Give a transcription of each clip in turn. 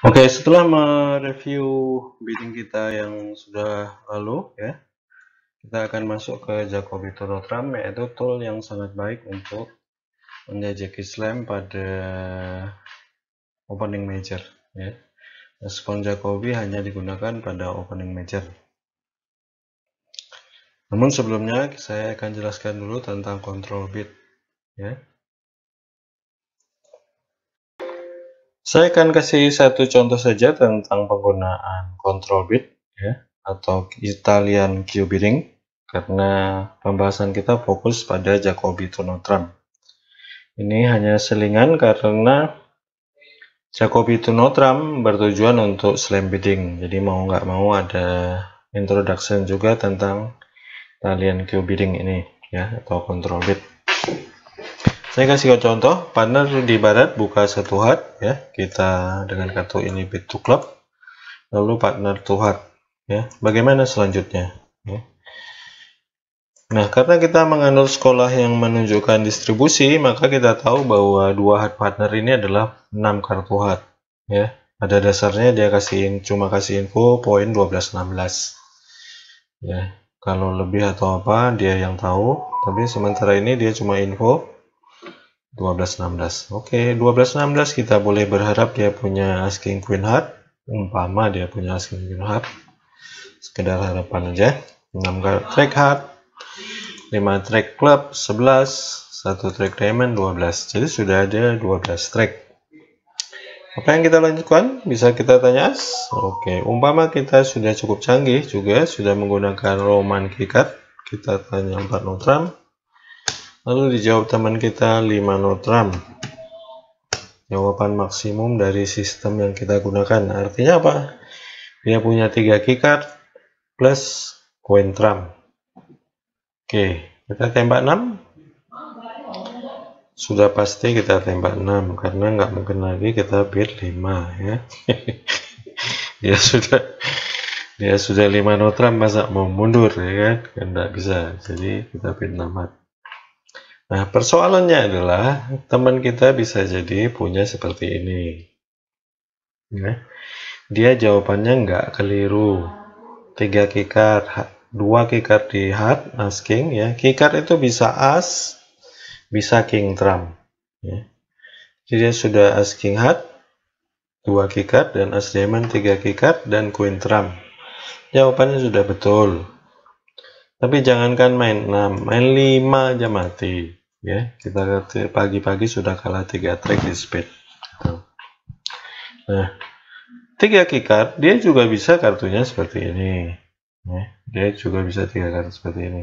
Oke, okay, setelah mereview bidding kita yang sudah lalu ya, kita akan masuk ke Jacobi Torothram yaitu tool yang sangat baik untuk menjajaki slam pada opening major ya. Respon Jacobi hanya digunakan pada opening major. Namun sebelumnya saya akan jelaskan dulu tentang control bit, ya. Saya akan kasih satu contoh saja tentang penggunaan control bit ya atau Italian Q bidding karena pembahasan kita fokus pada Jacobi Tunotron. Ini hanya selingan karena Jacobi Tunotram bertujuan untuk slam bidding. Jadi mau nggak mau ada introduction juga tentang Italian Q bidding ini ya atau control bit. Saya kasih contoh, partner di barat buka satu hat, ya. Kita dengan kartu ini bit to club, lalu partner to hat, ya. Bagaimana selanjutnya? Ya. Nah, karena kita menganut sekolah yang menunjukkan distribusi, maka kita tahu bahwa dua hat partner ini adalah 6 kartu hat, ya. Ada dasarnya dia kasihin cuma kasih info poin 12-16, Ya, kalau lebih atau apa dia yang tahu, tapi sementara ini dia cuma info 12-16 oke okay, 12-16 kita boleh berharap dia punya asking queen heart umpama dia punya asking queen heart sekedar harapan aja 6 track heart 5 track club 11 1 track diamond 12 jadi sudah ada 12 track apa yang kita lanjutkan bisa kita tanya oke okay. umpama kita sudah cukup canggih juga sudah menggunakan roman Kikat. kita tanya 4 notram Lalu dijawab teman kita 5 notram. Jawaban maksimum dari sistem yang kita gunakan. Artinya apa? Dia punya 3 keycard plus coin RAM. Oke, kita tembak 6. Sudah pasti kita tembak 6 karena nggak mungkin lagi kita bid 5 ya. dia sudah dia sudah 5 notram masa mau mundur ya kan? kan nggak bisa. Jadi kita bid 6 Nah, persoalannya adalah teman kita bisa jadi punya seperti ini. Ya. Dia jawabannya nggak keliru. Tiga keycard, dua keycard di hard, asking ya. Keycard itu bisa as, bisa king trump. Ya. Jadi dia sudah asking king hard, dua keycard dan as diamond tiga keycard dan queen trump. Jawabannya sudah betul. Tapi jangankan main 6, main 5 aja mati ya kita eh, pagi-pagi sudah kalah tiga track di speed nah tiga kicker dia juga bisa kartunya seperti ini ya, dia juga bisa tiga kartu seperti ini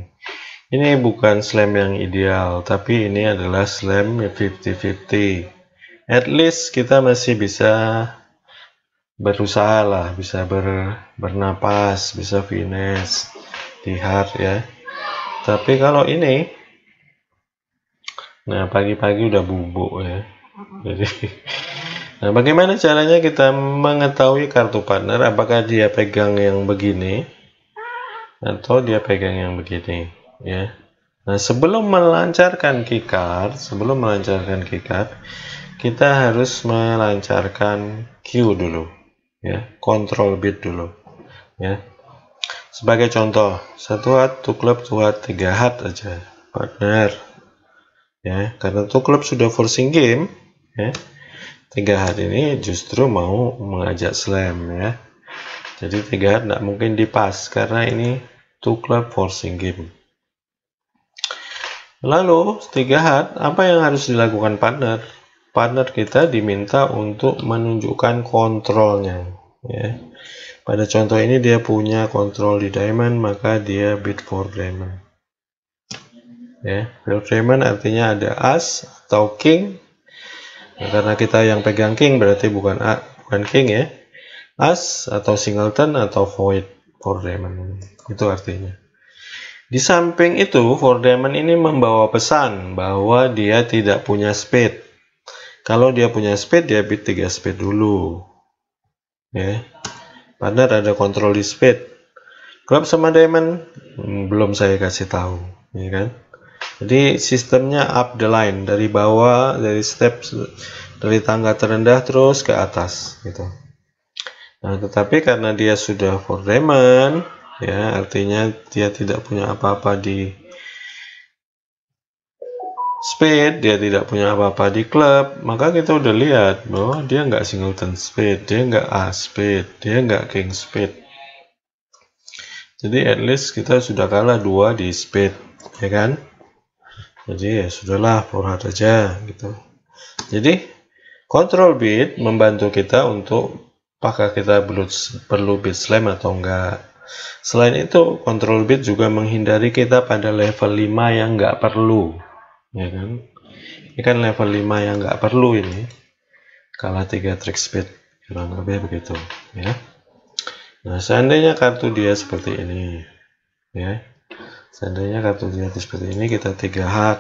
ini bukan slam yang ideal tapi ini adalah slam 50-50 at least kita masih bisa berusaha lah bisa ber, bernapas bisa finish di hard ya tapi kalau ini Nah, pagi-pagi udah bubuk ya. Jadi Nah, bagaimana caranya kita mengetahui kartu partner apakah dia pegang yang begini atau dia pegang yang begini, ya. Nah, sebelum melancarkan keycard, sebelum melancarkan keycard, kita harus melancarkan Q dulu, ya. Control bit dulu, ya. Sebagai contoh, satu hat, two club, hat tiga hat aja, partner ya karena tuh klub sudah forcing game ya tiga hari ini justru mau mengajak slam ya jadi tiga hari tidak mungkin dipas karena ini two club forcing game lalu tiga hari apa yang harus dilakukan partner partner kita diminta untuk menunjukkan kontrolnya ya pada contoh ini dia punya kontrol di diamond maka dia bid for diamond ya real diamond artinya ada as atau king nah, karena kita yang pegang king berarti bukan a bukan king ya as atau singleton atau void for diamond itu artinya di samping itu for diamond ini membawa pesan bahwa dia tidak punya speed kalau dia punya speed dia bit 3 speed dulu ya partner ada kontrol di speed klub sama diamond hmm, belum saya kasih tahu ya kan jadi sistemnya up the line dari bawah dari step dari tangga terendah terus ke atas gitu nah tetapi karena dia sudah for diamond ya artinya dia tidak punya apa-apa di speed dia tidak punya apa-apa di club, maka kita udah lihat bahwa dia nggak singleton speed dia nggak A speed dia nggak king speed jadi at least kita sudah kalah dua di speed ya kan jadi ya sudahlah forward aja gitu jadi control bit membantu kita untuk apakah kita perlu perlu bit slam atau enggak selain itu control bit juga menghindari kita pada level 5 yang enggak perlu ya kan ini kan level 5 yang enggak perlu ini kalah 3 trick speed kurang lebih begitu ya nah seandainya kartu dia seperti ini ya seandainya kartu negatif seperti ini kita tiga hak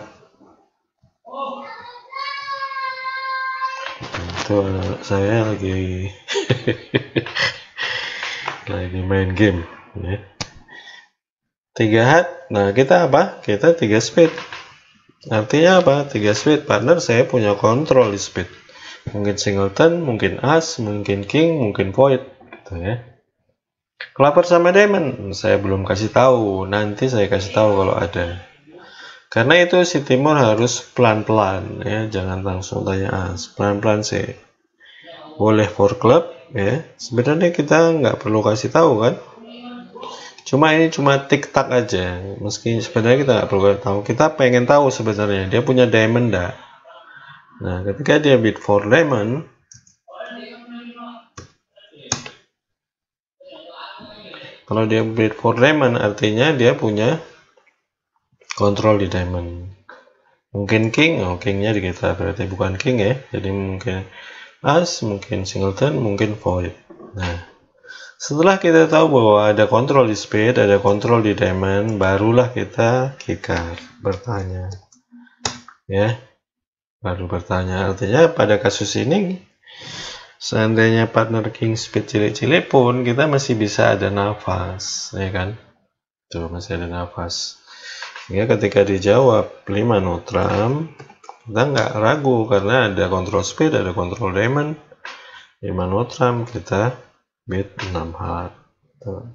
itu saya lagi lagi main game ya. tiga hat nah kita apa kita tiga speed artinya apa tiga speed partner saya punya kontrol di speed mungkin singleton mungkin as mungkin king mungkin void gitu ya Kelapar sama Diamond, saya belum kasih tahu. Nanti saya kasih tahu kalau ada. Karena itu si Timur harus pelan-pelan ya, jangan langsung tanya as. Ah, pelan-pelan sih. Boleh for club ya. Sebenarnya kita nggak perlu kasih tahu kan. Cuma ini cuma tik tak aja. Meski sebenarnya kita nggak perlu tahu, kita pengen tahu sebenarnya dia punya diamond enggak. Nah, ketika dia bid for diamond, Kalau dia bid for diamond artinya dia punya kontrol di diamond. Mungkin king, oh kingnya di kita berarti bukan king ya. Jadi mungkin as, mungkin singleton, mungkin void. Nah, setelah kita tahu bahwa ada kontrol di spade, ada kontrol di diamond, barulah kita kikar bertanya. Ya, baru bertanya artinya pada kasus ini seandainya partner king speed cilik-cilik pun kita masih bisa ada nafas ya kan tuh masih ada nafas ya ketika dijawab 5 notram kita nggak ragu karena ada kontrol speed ada kontrol diamond 5 notram kita beat 6 hard tuh.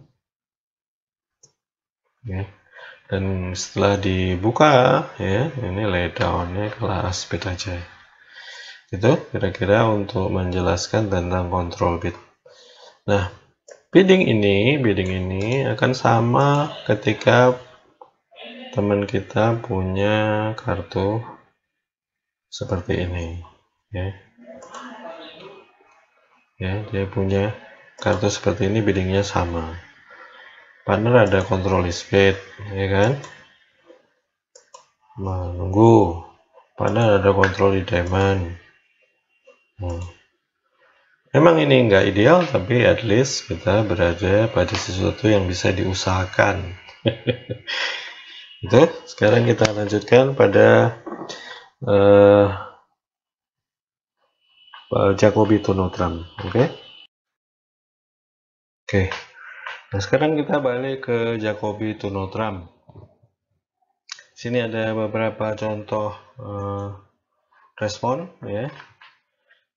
ya dan setelah dibuka ya ini laydownnya kelas speed aja itu kira-kira untuk menjelaskan tentang kontrol bit. Nah, bidding ini, bidding ini akan sama ketika teman kita punya kartu seperti ini, ya. Ya, dia punya kartu seperti ini biddingnya sama. Partner ada kontrol speed, ya kan? Menunggu. Partner ada kontrol di diamond Hmm. Emang ini nggak ideal, tapi at least kita berada pada sesuatu yang bisa diusahakan. Oke, gitu. sekarang kita lanjutkan pada uh, Jacobi Tunotram. Oke. Okay? Oke. Okay. Nah, sekarang kita balik ke Jacobi Tunotram. Sini ada beberapa contoh uh, respon ya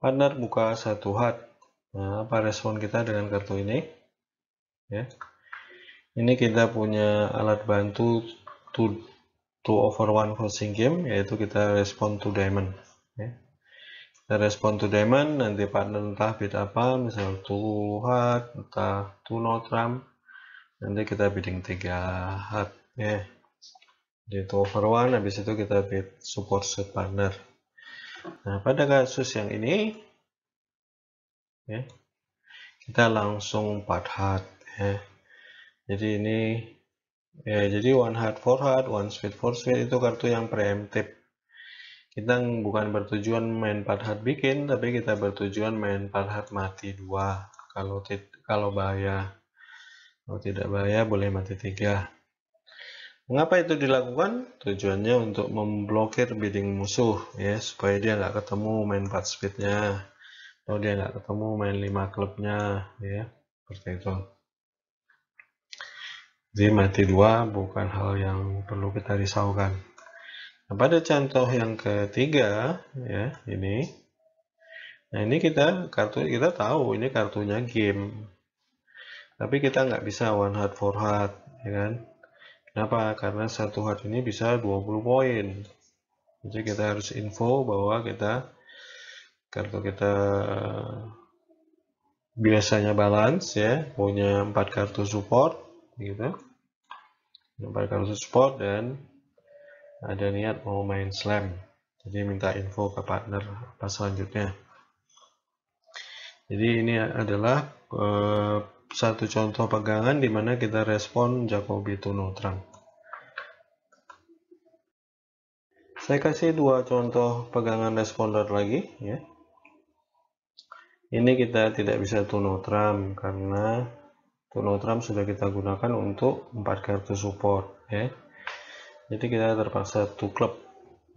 partner buka satu hat, nah apa respon kita dengan kartu ini ya ini kita punya alat bantu to, to over one closing game yaitu kita respon to diamond ya. kita respon to diamond nanti partner entah bid apa misal to hat, entah to no trump nanti kita bidding tiga hat. ya di to over one habis itu kita bid support set partner Nah, pada kasus yang ini, ya, kita langsung 4 hard. Ya. Jadi ini, ya, jadi one hard, four hard, one speed, four speed itu kartu yang preemptif. Kita bukan bertujuan main 4 hard bikin, tapi kita bertujuan main 4 hard mati dua. Kalau kalau bahaya, kalau tidak bahaya boleh mati tiga. Mengapa itu dilakukan? Tujuannya untuk memblokir bidding musuh ya supaya dia nggak ketemu main 4 speednya atau dia nggak ketemu main 5 klubnya ya seperti itu. Jadi mati dua bukan hal yang perlu kita risaukan. Nah, pada contoh yang ketiga ya ini. Nah ini kita kartu kita tahu ini kartunya game tapi kita nggak bisa one heart for heart, ya kan Kenapa? Karena satu hard ini bisa 20 poin. Jadi kita harus info bahwa kita kartu kita eh, biasanya balance ya, punya empat kartu support gitu. Empat kartu support dan ada niat mau main slam. Jadi minta info ke partner pas selanjutnya. Jadi ini adalah eh, satu contoh pegangan di mana kita respon Jacobi to neutron. Saya kasih dua contoh pegangan responder lagi ya. Ini kita tidak bisa Tuno tunotram karena Tuno tunotram sudah kita gunakan untuk empat kartu support ya. Jadi kita terpaksa two club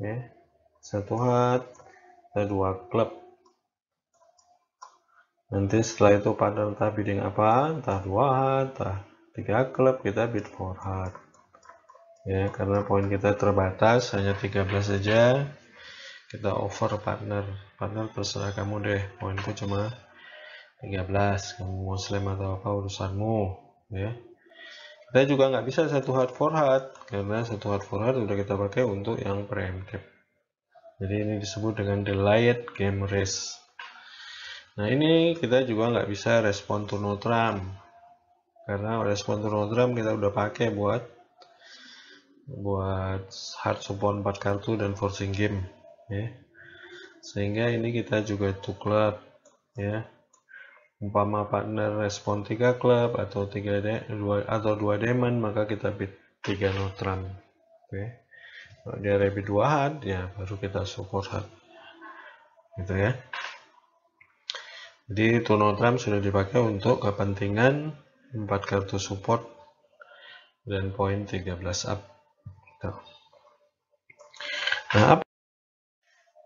ya. Satu hat, ada dua klub nanti setelah itu pada entah bidding apa entah dua entah tiga klub kita bid for hard ya karena poin kita terbatas hanya 13 saja kita over partner partner terserah kamu deh poinku cuma 13 kamu muslim atau apa urusanmu ya kita juga nggak bisa satu hard for hard karena satu hard for hard sudah kita pakai untuk yang preemptive jadi ini disebut dengan delayed game race Nah ini kita juga nggak bisa respon to no karena respon to no kita udah pakai buat buat hard support 4 kartu dan forcing game ya. Sehingga ini kita juga itu club ya. Umpama partner respon 3 club atau 3 de, 2, atau 2 demon maka kita bid 3 no oke Oke. Kalau dia rabbit 2 hard ya baru kita support hard. Gitu ya. Jadi Tunotram sudah dipakai untuk kepentingan 4 kartu support dan poin 13 up. Nah, apa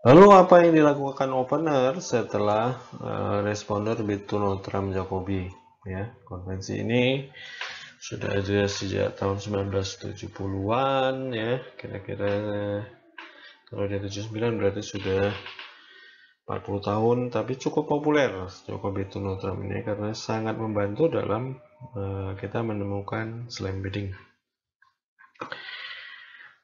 Lalu apa yang dilakukan opener setelah uh, responder bit to Notram Jacobi? Ya, konvensi ini sudah ada sejak tahun 1970-an ya, kira-kira eh, kalau dia 79 berarti sudah 40 tahun tapi cukup populer Joko Tunotram ini karena sangat membantu dalam uh, kita menemukan slam bidding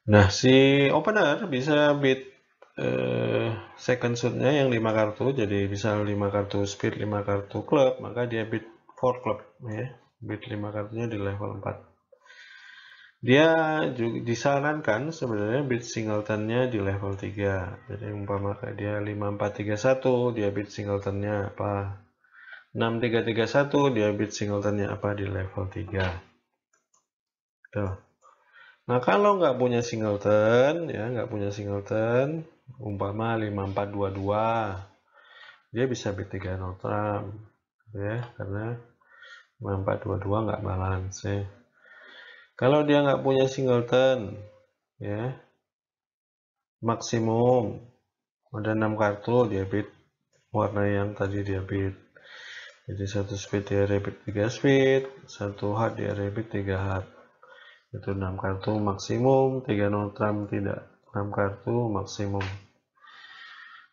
nah si opener bisa bid uh, second suitnya yang 5 kartu jadi bisa 5 kartu speed 5 kartu club maka dia bid 4 club ya bid 5 kartunya di level 4 dia juga disarankan sebenarnya bit singletonnya di level 3 jadi umpama kayak dia 5431 dia bit singletonnya apa 6331 dia bit singletonnya apa di level 3 tuh nah kalau nggak punya singleton ya nggak punya singleton umpama 5422 dia bisa bit 3 notram ya karena 5422 nggak balance ya kalau dia nggak punya singleton, ya maksimum ada 6 kartu dia warna yang tadi dia beat. Jadi satu speed dia repeat 3 speed, satu hard dia repeat 3 hard. Itu 6 kartu maksimum, 3 non tram tidak. 6 kartu maksimum.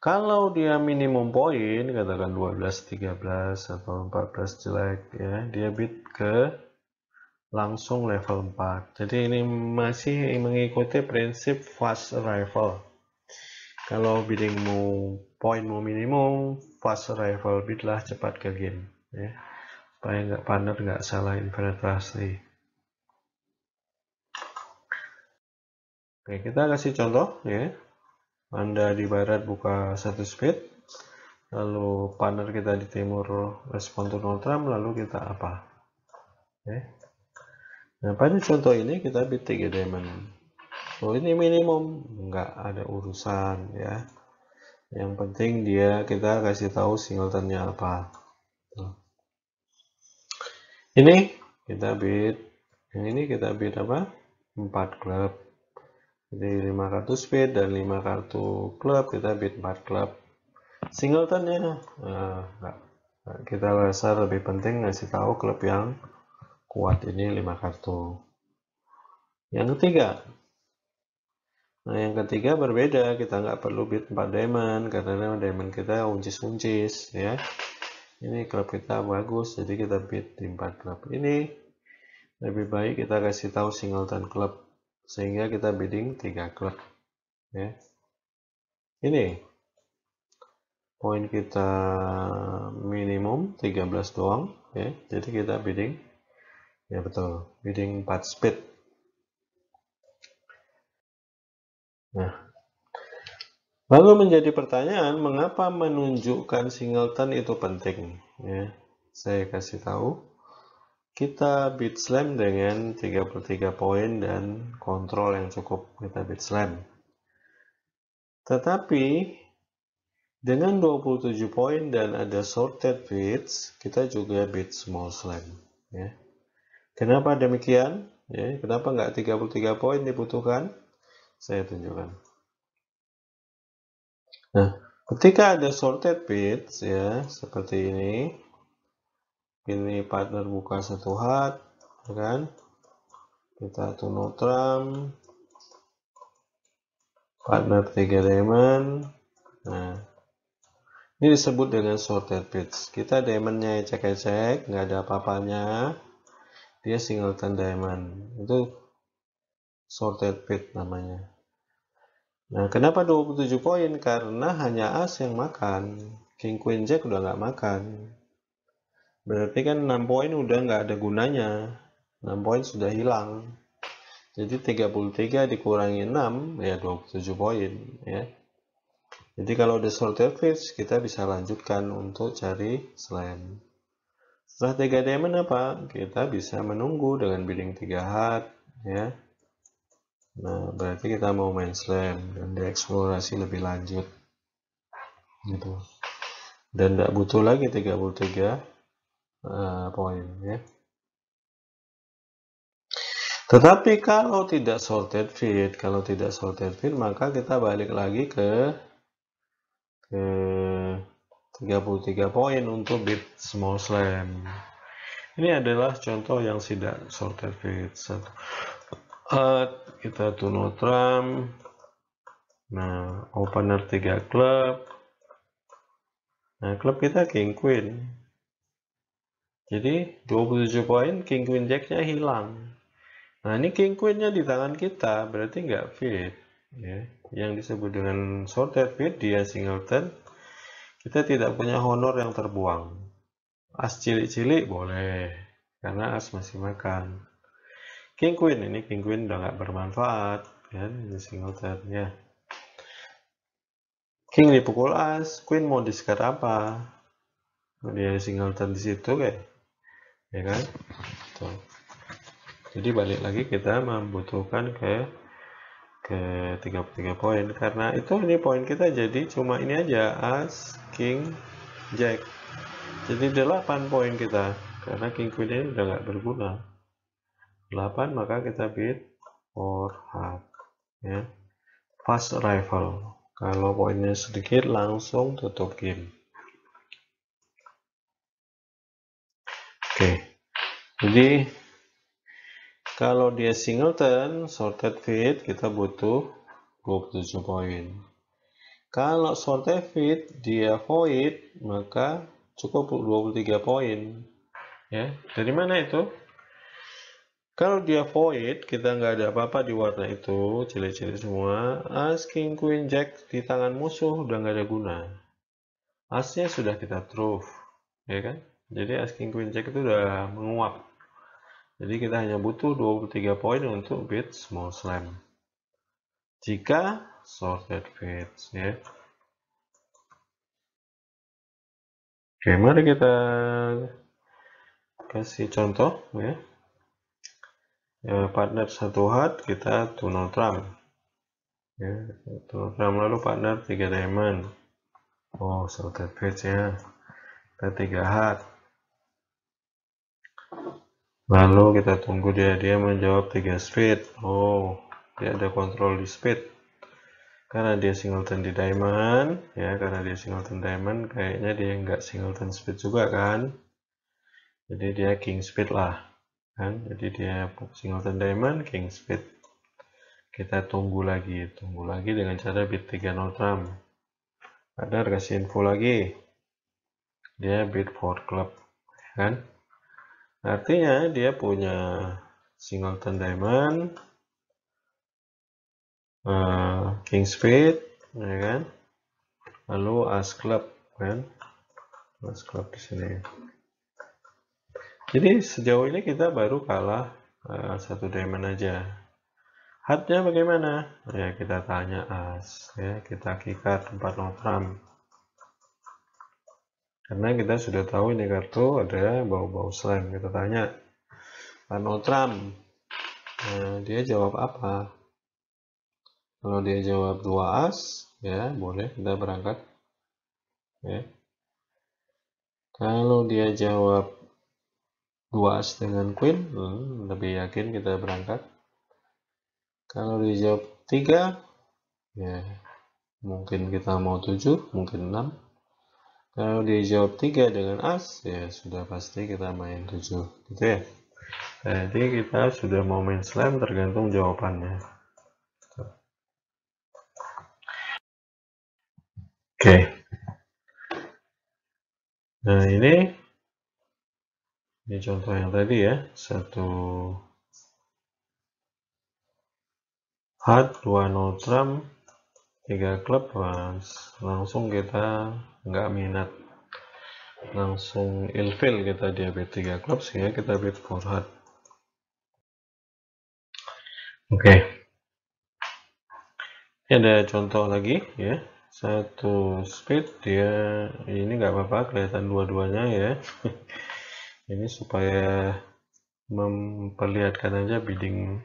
Kalau dia minimum poin, katakan 12, 13, atau 14 jelek, ya, dia bit ke langsung level 4 jadi ini masih mengikuti prinsip fast arrival kalau bidding mau biddingmu mau minimum fast arrival bidlah cepat ke game ya supaya nggak paner nggak salah inventarisasi oke kita kasih contoh ya anda di barat buka satu speed lalu paner kita di timur respon to no lalu kita apa oke ya. Nah, pada contoh ini kita bit 3 gitu diamond. Ya, oh, ini minimum, enggak ada urusan ya. Yang penting dia kita kasih tahu singletonnya apa. Ini kita bid, yang ini kita bid apa? 4 club. Jadi 500 kartu speed dan 5 kartu klub kita bid 4 club. Singletonnya, nah, kita rasa lebih penting ngasih tahu klub yang kuat ini 5 kartu yang ketiga nah yang ketiga berbeda kita nggak perlu bid 4 diamond karena diamond kita uncis-uncis ya ini klub kita bagus jadi kita bid di 4 klub ini lebih baik kita kasih tahu singleton klub sehingga kita bidding 3 klub ya ini poin kita minimum 13 doang ya jadi kita bidding Ya betul, bidding 4 speed. Nah, Lalu menjadi pertanyaan, mengapa menunjukkan singleton itu penting? Ya, saya kasih tahu. Kita beat slam dengan 33 poin dan kontrol yang cukup kita beat slam. Tetapi dengan 27 poin dan ada sorted beats, kita juga beat small slam. Ya. Kenapa demikian? Ya, kenapa nggak 33 poin dibutuhkan? Saya tunjukkan. Nah, ketika ada sorted bits ya seperti ini, ini partner buka satu hat, ya kan? Kita tuno trump, partner tiga diamond. Nah, ini disebut dengan sorted bits. Kita diamondnya cek-cek, nggak ada apa-apanya dia singleton diamond itu sorted pit namanya nah kenapa 27 poin karena hanya as yang makan king queen jack udah nggak makan berarti kan 6 poin udah nggak ada gunanya 6 poin sudah hilang jadi 33 dikurangi 6 ya 27 poin ya jadi kalau udah sorted fish kita bisa lanjutkan untuk cari slime setelah 3 diamond apa? Kita bisa menunggu dengan bidding 3 heart ya. Nah, berarti kita mau main slam dan dieksplorasi lebih lanjut. Gitu. Dan tidak butuh lagi 33 uh, eh, poin ya. Tetapi kalau tidak sorted fit, kalau tidak sorted fit, maka kita balik lagi ke ke 33 poin untuk bit small slam ini adalah contoh yang tidak sorted fit. satu eh, kita tuno trump nah opener 3 club. nah club kita king queen jadi 27 poin king queen jacknya hilang nah ini king queennya di tangan kita berarti nggak fit ya yang disebut dengan sorted fit dia singleton kita tidak punya honor yang terbuang. As cilik-cilik boleh, karena as masih makan. King Queen ini King Queen udah gak bermanfaat, kan? Ini singletonnya. King dipukul as, Queen mau discard apa? Dia singleton di situ kayak, ya kan? Tuh. Jadi balik lagi kita membutuhkan kayak ke 33 poin karena itu ini poin kita jadi cuma ini aja as king jack jadi 8 poin kita karena king queen ini udah nggak berguna 8 maka kita beat or hard ya fast rival kalau poinnya sedikit langsung tutup game oke okay. jadi kalau dia singleton, sorted fit, kita butuh 27 poin. Kalau sorted fit, dia void, maka cukup 23 poin. Ya, dari mana itu? Kalau dia void, kita nggak ada apa-apa di warna itu, cili-cili semua. As, king, queen, jack di tangan musuh udah nggak ada guna. Asnya sudah kita truf, ya kan? Jadi as, king, queen, jack itu udah menguap jadi kita hanya butuh 23 poin untuk beat small slam. Jika sorted bits ya. Oke, mari kita kasih contoh ya. ya partner satu hat kita tunnel trump. Ya, tunnel trump lalu partner tiga diamond. Oh, sorted bid ya. Kita tiga hat lalu kita tunggu dia dia menjawab tiga speed oh dia ada kontrol di speed karena dia singleton di diamond ya karena dia singleton diamond kayaknya dia nggak singleton speed juga kan jadi dia king speed lah kan jadi dia singleton diamond king speed kita tunggu lagi tunggu lagi dengan cara bit 3 trump ada kasih info lagi dia bit 4 club kan Artinya dia punya singleton diamond, uh, king spade, ya kan? Lalu as club, kan? As club di sini. Jadi sejauh ini kita baru kalah uh, satu diamond aja. Hatnya bagaimana? Ya kita tanya as, ya kita kikat tempat notram karena kita sudah tahu ini kartu ada bau-bau slam kita tanya Donald Trump nah, dia jawab apa kalau dia jawab dua as ya boleh kita berangkat ya kalau dia jawab dua as dengan queen hmm, lebih yakin kita berangkat kalau dia jawab tiga ya mungkin kita mau tujuh mungkin enam kalau dia jawab 3 dengan as, ya sudah pasti kita main 7. Gitu ya. Jadi kita sudah mau main slam tergantung jawabannya. Oke. Nah ini, ini contoh yang tadi ya. Satu hard, dua no trump, tiga klub. Langsung kita nggak minat langsung ilfil kita di b 3 club sehingga kita bid forward oke okay. ini ada contoh lagi ya satu speed dia ini nggak apa-apa kelihatan dua-duanya ya ini supaya memperlihatkan aja bidding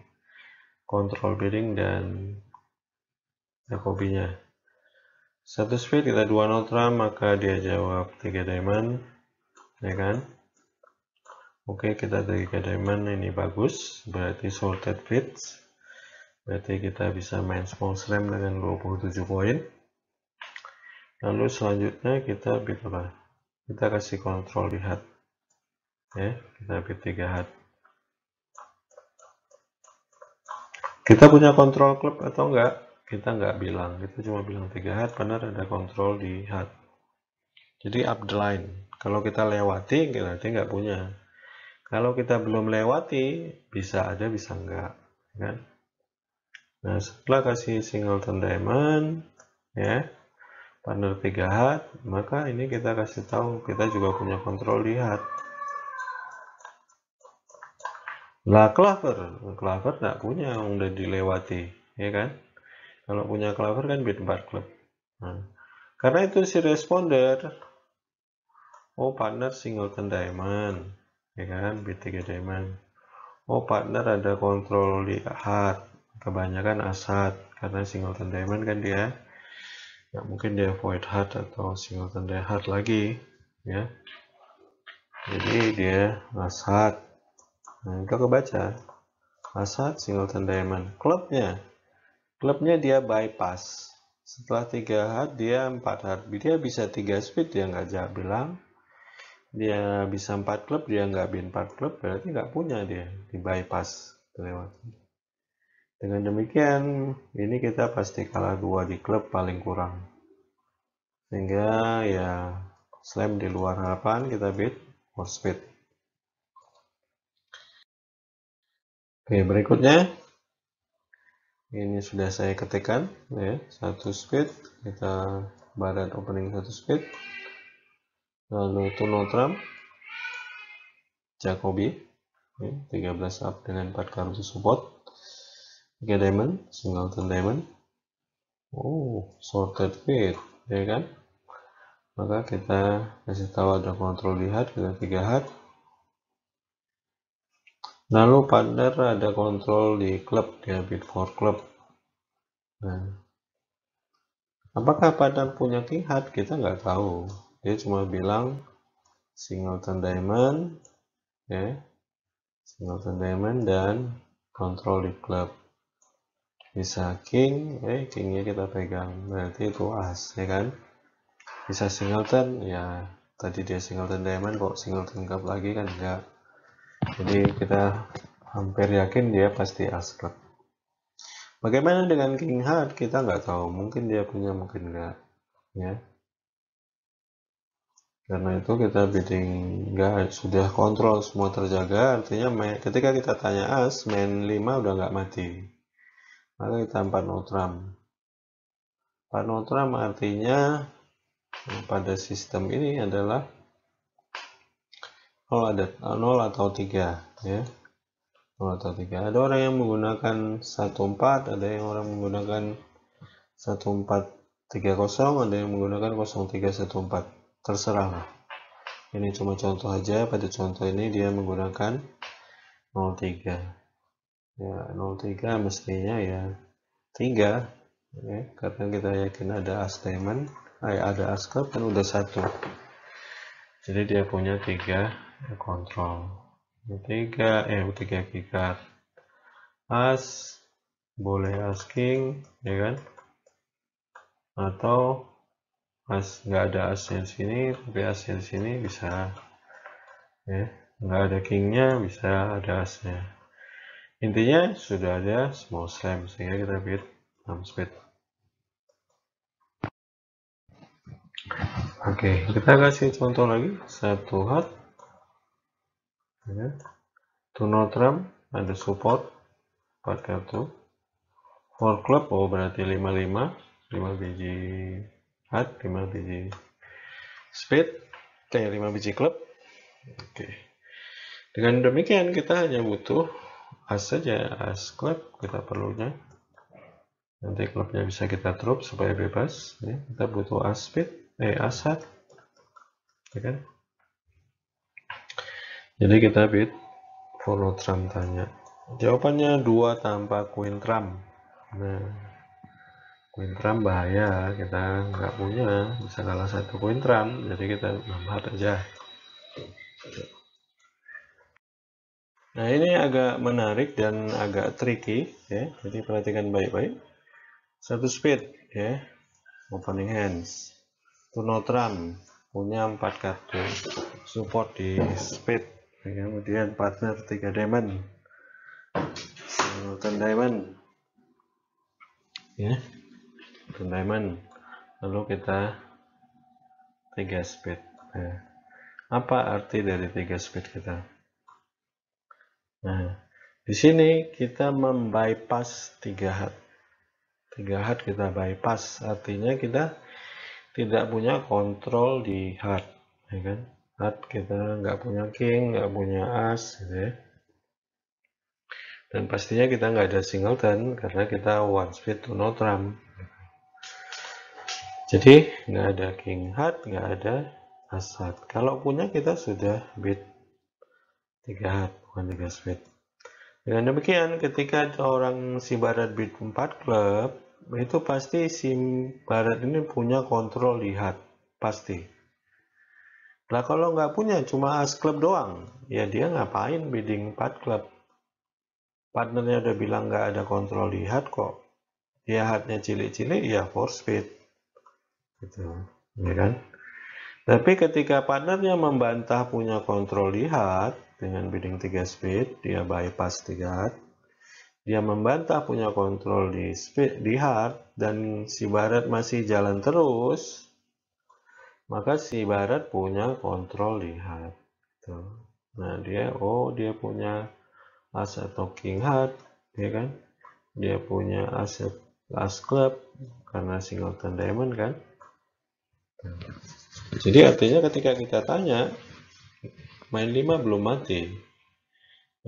kontrol bidding dan jacobinya satu speed kita dua notra maka dia jawab tiga diamond ya kan oke kita tiga diamond ini bagus berarti sorted fits berarti kita bisa main small slam dengan 27 poin lalu selanjutnya kita bila kita kasih kontrol lihat, ya kita bit 3 hat kita punya kontrol klub atau enggak kita nggak bilang kita cuma bilang 3 hat benar ada kontrol di hat jadi up the line kalau kita lewati nanti nggak punya kalau kita belum lewati bisa ada bisa nggak ya kan nah setelah kasih singleton diamond ya partner 3 hat maka ini kita kasih tahu kita juga punya kontrol di hat lah clover clover nggak punya udah dilewati ya kan kalau punya clover kan beat 4 club. Nah, karena itu si responder oh partner singleton diamond ya kan bid 3 diamond. Oh partner ada kontrol di heart kebanyakan asat karena singleton diamond kan dia ya mungkin dia void heart atau singleton dia heart lagi ya jadi dia asat nah, kita kebaca asat singleton diamond clubnya klubnya dia bypass setelah 3 hard dia 4 hard dia bisa 3 speed dia nggak jahat bilang dia bisa 4 klub dia nggak bin 4 klub berarti nggak punya dia di bypass lewat dengan demikian ini kita pasti kalah dua di klub paling kurang sehingga ya slam di luar harapan kita beat for speed oke berikutnya ini sudah saya ketikkan ya satu speed kita barat opening satu speed lalu tunotram jacobi ya, 13 up dengan 4 kartu support oke Diamond, diamond singleton diamond oh sorted fit ya kan maka kita kasih tahu ada kontrol lihat kita tiga hard lalu partner ada kontrol di klub dia bid for club nah apakah partner punya king kita nggak tahu dia cuma bilang singleton diamond ya singleton diamond dan kontrol di klub bisa king eh kingnya kita pegang berarti itu as ya kan bisa singleton ya tadi dia singleton diamond kok singleton cup lagi kan enggak jadi kita hampir yakin dia pasti Ascot. Bagaimana dengan King Heart? Kita nggak tahu. Mungkin dia punya, mungkin nggak. Ya. Karena itu kita bidding nggak sudah kontrol semua terjaga. Artinya ketika kita tanya as, main 5 udah nggak mati. Maka kita empat notram. empat notram artinya pada sistem ini adalah 0 ada 0 eh, atau 3 ya 0 atau 3 ada orang yang menggunakan 14 ada yang orang menggunakan 1430 ada yang menggunakan 0314 terserah lah ini cuma contoh aja pada contoh ini dia menggunakan 03 ya 03 mestinya ya 3 ya, karena kita yakin ada as statement eh, ada as kan udah satu jadi dia punya tiga kontrol U3 eh U3 pikat as boleh asking king ya kan atau as nggak ada as yang sini tapi as yang sini bisa ya nggak ada kingnya bisa ada asnya intinya sudah ada small slam sehingga kita bid 6 speed oke okay, kita kasih contoh lagi satu hot To ya. Notram ada support 4 kartu. For club oh berarti 55, 5 biji hat, 5 biji speed, eh 5 biji club. Oke. Dengan demikian kita hanya butuh as saja, as club kita perlunya. Nanti klubnya bisa kita drop supaya bebas. ya, kita butuh as speed, eh as hat. Ya kan? Jadi kita bit Trump tanya. Jawabannya 2 tanpa Queen Trump. Nah, Trump bahaya, kita nggak punya, bisa kalah satu Queen Trump, jadi kita nambah aja. Nah, ini agak menarik dan agak tricky, ya. Jadi perhatikan baik-baik. Satu speed, ya. Opening hands. Trump punya empat kartu support di speed kemudian partner 3 diamond Sultan diamond ya Sultan diamond lalu kita 3 speed nah, apa arti dari 3 speed kita nah di sini kita membypass 3 hat 3 hat kita bypass artinya kita tidak punya kontrol di hat ya kan heart kita nggak punya king nggak punya as gitu ya dan pastinya kita nggak ada singleton karena kita one speed to no trump jadi nggak ada king hat nggak ada as hat kalau punya kita sudah beat 3 hat bukan 3 speed dengan demikian ketika orang si barat beat 4 club itu pasti si barat ini punya kontrol di hat pasti nah kalau nggak punya cuma as club doang, ya dia ngapain bidding 4 club Partnernya udah bilang nggak ada kontrol lihat kok. Dia hatnya cilik-cilik, ya speed Gitu, ya kan? Tapi ketika partnernya membantah punya kontrol lihat dengan bidding 3 speed, dia bypass 3 hat. Dia membantah punya kontrol di speed di hard dan si barat masih jalan terus, maka si barat punya kontrol di heart tuh. nah dia oh dia punya aset talking heart ya kan dia punya aset last club karena singleton diamond kan jadi artinya ketika kita tanya main 5 belum mati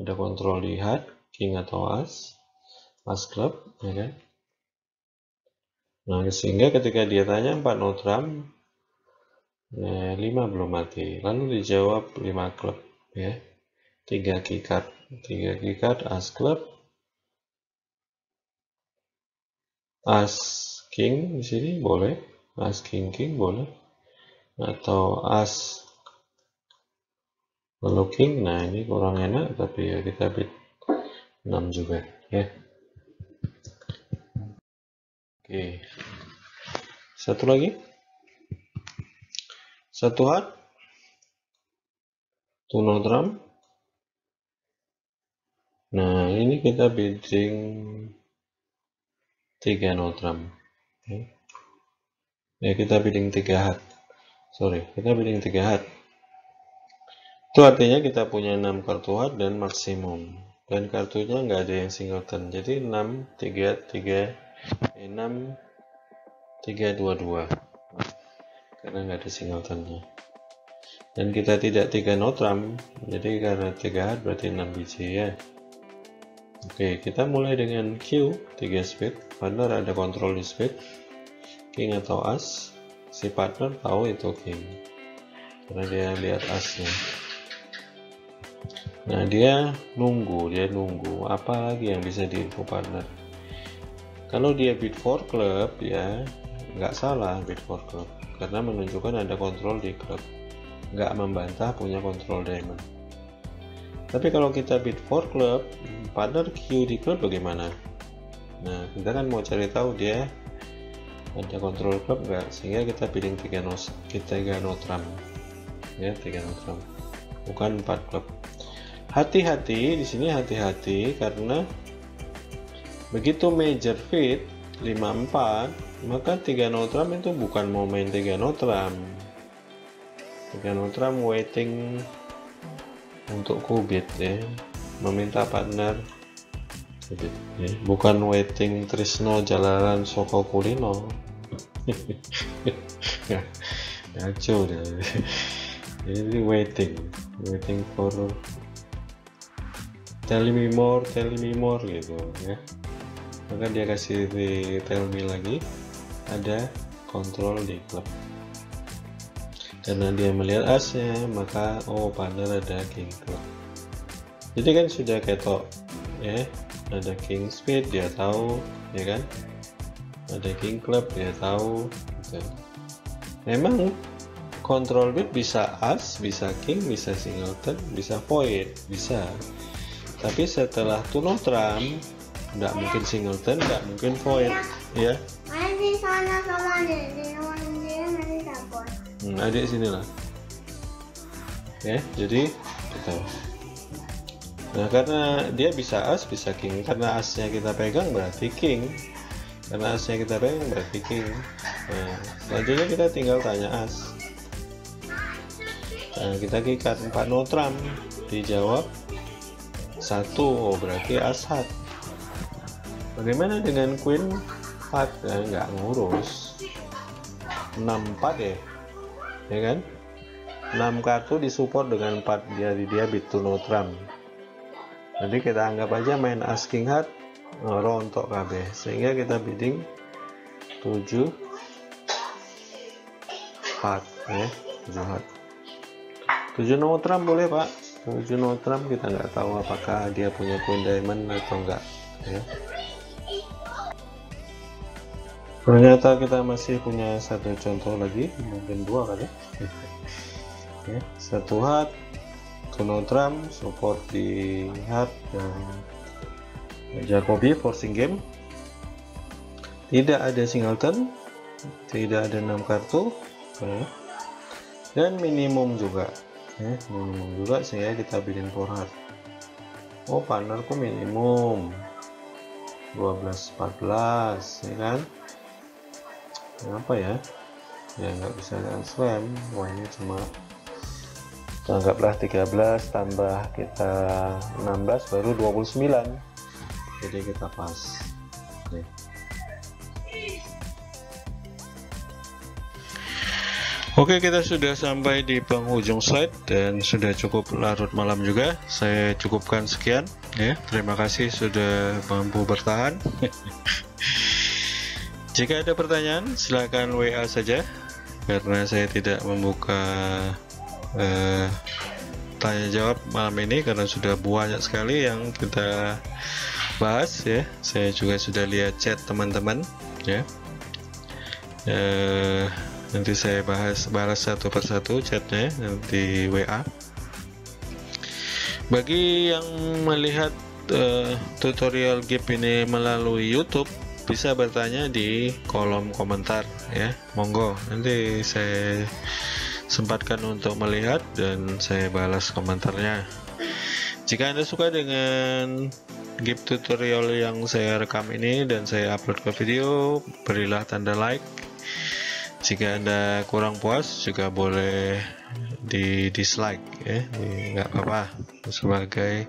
ada kontrol di heart king atau as as club ya kan nah sehingga ketika dia tanya 4 no Nah, 5 belum mati. Lalu dijawab 5 klub ya. 3 keycard, 3 keycard as klub as king di sini boleh, as king king boleh atau as looking. Nah, ini kurang enak tapi ya kita bid 6 juga ya. Oke. Satu lagi satu hat drum. nah ini kita bidding 3 drum. okay. ya kita bidding 3 hat sorry kita bidding 3 hat itu artinya kita punya 6 kartu hat dan maksimum dan kartunya nggak ada yang singleton jadi 6 3 3 eh, 6 3 2 2 karena nggak ada singletonnya dan kita tidak tiga notram jadi karena tiga berarti 6 biji ya oke kita mulai dengan Q 3 speed partner ada kontrol di speed king atau as si partner tahu itu king karena dia lihat asnya nah dia nunggu dia nunggu apa lagi yang bisa diinfo partner kalau dia bid for club ya nggak salah bid for club karena menunjukkan ada kontrol di klub, nggak membantah punya kontrol diamond tapi kalau kita bid for club partner Q di club bagaimana nah kita kan mau cari tahu dia ada kontrol klub nggak sehingga kita pilih tiga nos kita no notram ya 3 notram bukan empat klub hati-hati di sini hati-hati karena begitu major fit 54 maka 3 notram itu bukan momen 3 notram 3 notram waiting untuk kubit ya meminta partner kubit ya. bukan waiting Trisno Jalaran Soko Kulino ya, ngaco deh ini waiting waiting for tell me more tell me more gitu ya maka dia kasih di tell me lagi ada kontrol di klub karena dia melihat asnya maka oh partner ada king club jadi kan sudah ketok ya ada king speed dia tahu ya kan ada king club dia tahu gitu. memang kontrol bit bisa as bisa king bisa singleton bisa void bisa tapi setelah tuno trump nggak mungkin singleton nggak mungkin void ya di sana di adik sini lah ya jadi kita. nah karena dia bisa as bisa king karena asnya kita pegang berarti king karena asnya kita pegang berarti king nah selanjutnya kita tinggal tanya as nah kita kikat 4 notram dijawab satu oh berarti as hat bagaimana dengan Queen 4 nah, eh, nggak ngurus 64 ya ya kan 6 kartu disupport dengan 4 jadi dia bitu no trump jadi kita anggap aja main asking heart eh, rontok KB sehingga kita bidding 7 eh, heart ya 7 heart 7 no trump boleh pak 7 no trump kita nggak tahu apakah dia punya queen diamond atau enggak ya ternyata kita masih punya satu contoh lagi mungkin dua kali ya, satu hat, Donald Trump support di hat dan Jacobi forcing game tidak ada singleton tidak ada enam kartu dan minimum juga minimum juga saya kita bikin hat. oh partnerku minimum 12 14 ya kan kenapa ya ya nggak bisa dengan slam wah ini cuma anggaplah 13 tambah kita 16 baru 29 jadi kita pas Nih. Oke kita sudah sampai di penghujung slide dan sudah cukup larut malam juga saya cukupkan sekian ya terima kasih sudah mampu bertahan Jika ada pertanyaan, silahkan WA saja karena saya tidak membuka eh, tanya jawab malam ini karena sudah banyak sekali yang kita bahas ya. Saya juga sudah lihat chat teman-teman ya. Eh, nanti saya bahas balas satu persatu chatnya nanti WA bagi yang melihat uh, tutorial game ini melalui YouTube bisa bertanya di kolom komentar ya monggo nanti saya sempatkan untuk melihat dan saya balas komentarnya jika anda suka dengan gift tutorial yang saya rekam ini dan saya upload ke video berilah tanda like jika anda kurang puas juga boleh di dislike ya nggak apa-apa sebagai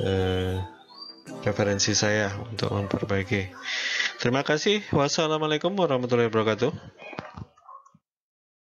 eh, referensi saya untuk memperbaiki. Terima kasih. Wassalamualaikum warahmatullahi wabarakatuh.